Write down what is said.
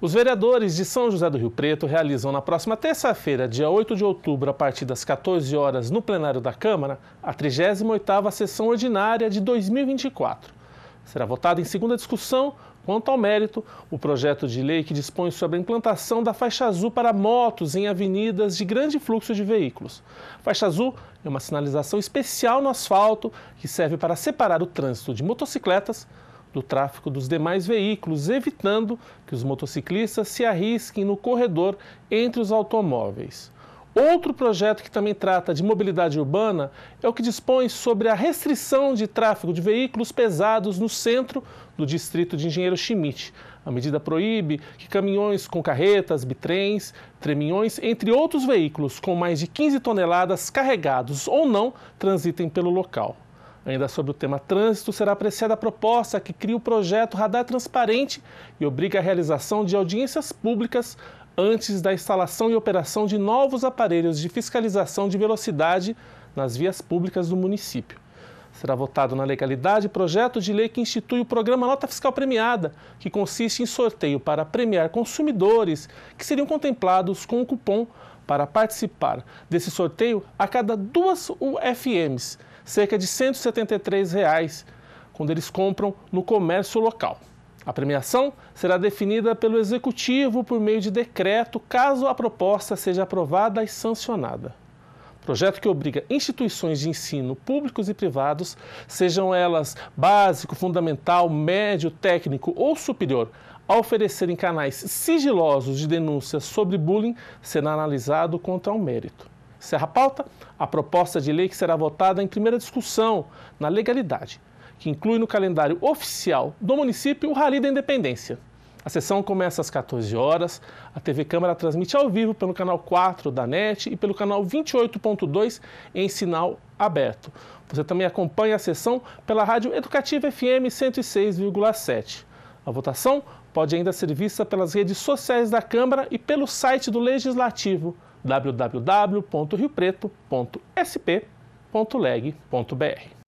Os vereadores de São José do Rio Preto realizam na próxima terça-feira, dia 8 de outubro, a partir das 14 horas, no plenário da Câmara, a 38ª sessão ordinária de 2024. Será votado em segunda discussão, quanto ao mérito, o projeto de lei que dispõe sobre a implantação da faixa azul para motos em avenidas de grande fluxo de veículos. faixa azul é uma sinalização especial no asfalto que serve para separar o trânsito de motocicletas do tráfego dos demais veículos, evitando que os motociclistas se arrisquem no corredor entre os automóveis. Outro projeto que também trata de mobilidade urbana é o que dispõe sobre a restrição de tráfego de veículos pesados no centro do distrito de Engenheiro Schmidt. A medida proíbe que caminhões com carretas, bitrens, treminhões, entre outros veículos com mais de 15 toneladas carregados ou não, transitem pelo local. Ainda sobre o tema trânsito, será apreciada a proposta que cria o projeto Radar Transparente e obriga a realização de audiências públicas antes da instalação e operação de novos aparelhos de fiscalização de velocidade nas vias públicas do município. Será votado na legalidade projeto de lei que institui o programa Nota Fiscal Premiada, que consiste em sorteio para premiar consumidores que seriam contemplados com um cupom para participar desse sorteio a cada duas UFMs cerca de R$ 173, reais, quando eles compram no comércio local. A premiação será definida pelo executivo por meio de decreto, caso a proposta seja aprovada e sancionada. Projeto que obriga instituições de ensino públicos e privados, sejam elas básico, fundamental, médio, técnico ou superior, a oferecerem canais sigilosos de denúncias sobre bullying, será analisado contra o mérito. Encerra a pauta a proposta de lei que será votada em primeira discussão na legalidade, que inclui no calendário oficial do município o Rally da Independência. A sessão começa às 14 horas. A TV Câmara transmite ao vivo pelo canal 4 da NET e pelo canal 28.2 em sinal aberto. Você também acompanha a sessão pela Rádio Educativa FM 106,7. A votação pode ainda ser vista pelas redes sociais da Câmara e pelo site do Legislativo www.riopreto.sp.leg.br.